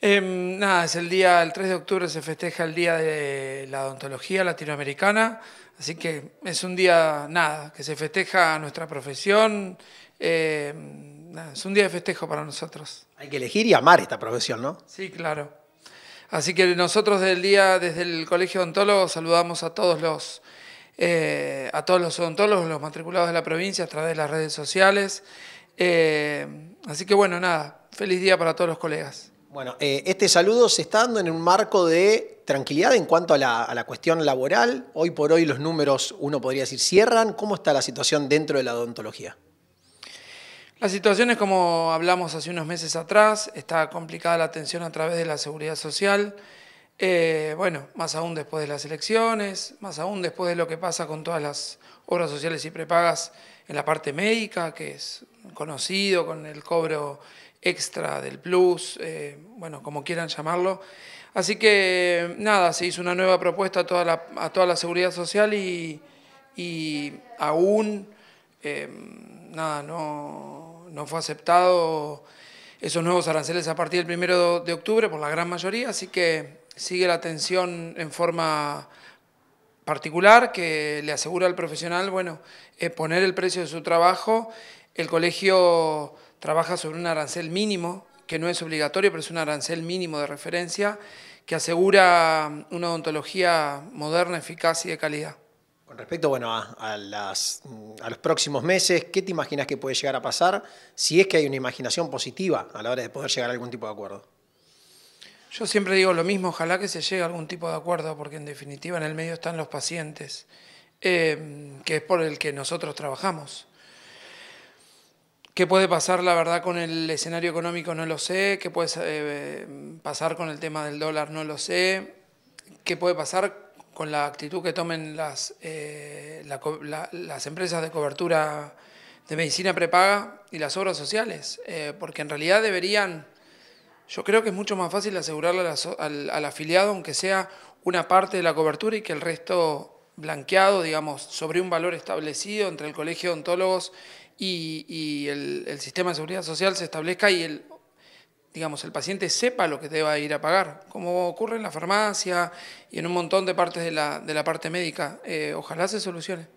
Em, nada, es el día, el 3 de octubre se festeja el Día de la Odontología Latinoamericana, así que es un día, nada, que se festeja nuestra profesión, em, es un día de festejo para nosotros. Hay que elegir y amar esta profesión, ¿no? Sí, claro. Así que nosotros del día, desde el Colegio Odontólogo saludamos a todos los... Eh, a todos los odontólogos, los matriculados de la provincia a través de las redes sociales. Em, así que bueno, nada, feliz día para todos los colegas. Bueno, eh, este saludo se está dando en un marco de tranquilidad en cuanto a la, cuestión laboral. Hoy por hoy los números, uno podría decir, cierran. ¿Cómo está la situación dentro de la odontología? La situación es como hablamos hace unos meses atrás, está complicada la atención a través de la seguridad social, eh, bueno, más aún después de las elecciones, más aún después de lo que pasa con todas las obras sociales y prepagas en la parte médica, que es conocido, con el cobro extra, del plus, eh, bueno, como quieran llamarlo. Así que nada, se hizo una nueva propuesta a toda la, seguridad social y, aún eh, nada, no, no fue aceptado esos nuevos aranceles a partir del primero de octubre por la gran mayoría, así que sigue la tensión en forma particular que le asegura al profesional, bueno, poner el precio de su trabajo. El colegio trabaja sobre un arancel mínimo, que no es obligatorio, pero es un arancel mínimo de referencia, que asegura una odontología moderna, eficaz y de calidad. Con respecto bueno, a, los próximos meses, ¿qué te imaginas que puede llegar a pasar si es que hay una imaginación positiva a la hora de poder llegar a algún tipo de acuerdo? Yo siempre digo lo mismo, ojalá que se llegue a algún tipo de acuerdo, porque en definitiva en el medio están los pacientes, eh, que es por el que nosotros trabajamos. ¿Qué puede pasar, la verdad, con el escenario económico? No lo sé. ¿Qué puede eh, pasar con el tema del dólar? No lo sé. ¿Qué puede pasar con la actitud que tomen las, eh, las empresas de cobertura de medicina prepaga y las obras sociales? Eh, porque en realidad deberían, yo creo que es mucho más fácil asegurarle al afiliado, aunque sea una parte de la cobertura y que el resto blanqueado, digamos, sobre un valor establecido entre el colegio de ontólogos y, el, sistema de seguridad social se establezca y el, digamos, el paciente sepa lo que deba ir a pagar, como ocurre en la farmacia y en un montón de partes de la, parte médica. Eh, ojalá se solucione.